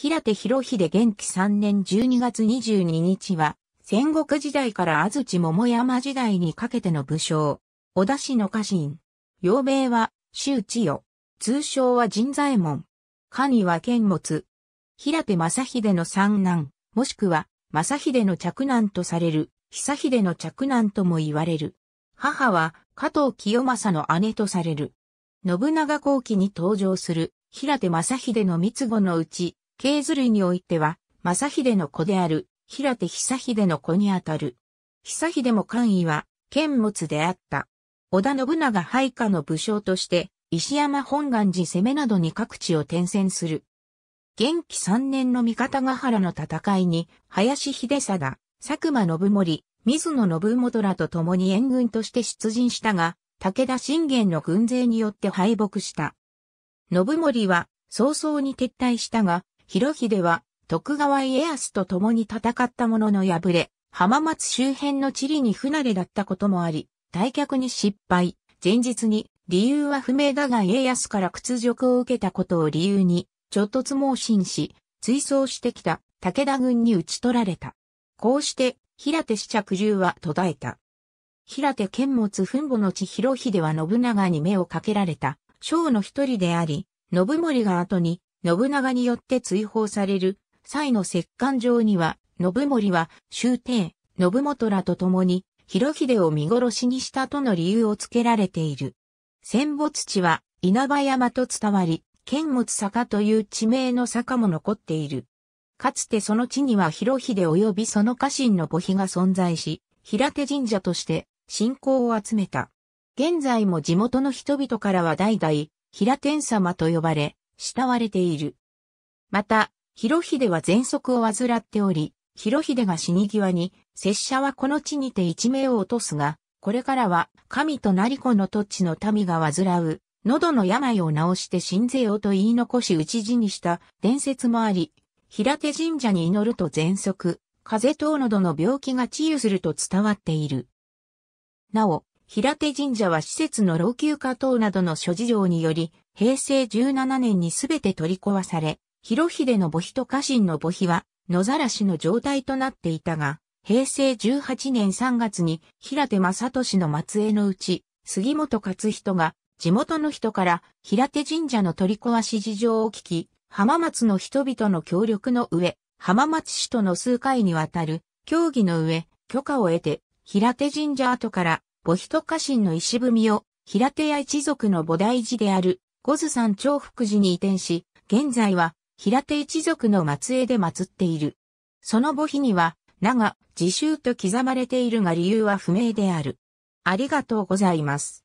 平手博秀元気3年12月22日は、戦国時代から安土桃山時代にかけての武将、小田氏の家臣。陽明は、周知よ。通称は人左衛門。神には剣持。平手正秀の三男、もしくは、正秀の嫡男とされる、久秀の嫡男とも言われる。母は、加藤清正の姉とされる。信長後期に登場する、平手正秀の三つ子のうち、系図類においては、正秀の子である、平手久秀の子にあたる。久秀も官位は、剣物であった。織田信長配下の武将として、石山本願寺攻めなどに各地を転戦する。元気三年の三方ヶ原の戦いに、林秀貞、佐久間信盛、水野信元らと共に援軍として出陣したが、武田信玄の軍勢によって敗北した。信盛は早々に撤退したが、広秀は徳川家康と共に戦ったものの敗れ、浜松周辺の地理に不慣れだったこともあり、退却に失敗。前日に理由は不明だが家康から屈辱を受けたことを理由に、ちょっとつ猛進し、追走してきた武田軍に打ち取られた。こうして、平手試着銃は途絶えた。平手剣持墳母の地広秀は信長に目をかけられた、将の一人であり、信盛が後に信長によって追放される際の折棺場には、信盛は終帝、信元らと共に、広秀を見殺しにしたとの理由をつけられている。戦没地は稲葉山と伝わり、剣持坂という地名の坂も残っている。かつてその地には広秀及びその家臣の墓碑が存在し、平手神社として信仰を集めた。現在も地元の人々からは代々、平天様と呼ばれ、慕われている。また、広秀は喘息を患っており、広秀が死に際に、拙者はこの地にて一命を落とすが、これからは神と成子の土地の民が患う、喉の病を治してんぜよと言い残し討ち死にした伝説もあり、平手神社に祈ると喘息、風邪等喉の病気が治癒すると伝わっている。なお、平手神社は施設の老朽化等などの諸事情により、平成17年にすべて取り壊され、広秀の墓碑と家臣の墓碑は野ざらしの状態となっていたが、平成18年3月に平手正俊の末裔のうち、杉本勝人が地元の人から平手神社の取り壊し事情を聞き、浜松の人々の協力の上、浜松市との数回にわたる協議の上、許可を得て、平手神社跡から母碑と家臣の石踏みを、平手屋一族の菩提寺である、五頭山長福寺に移転し、現在は、平手一族の末裔で祀っている。その墓碑には、名が、自習と刻まれているが理由は不明である。ありがとうございます。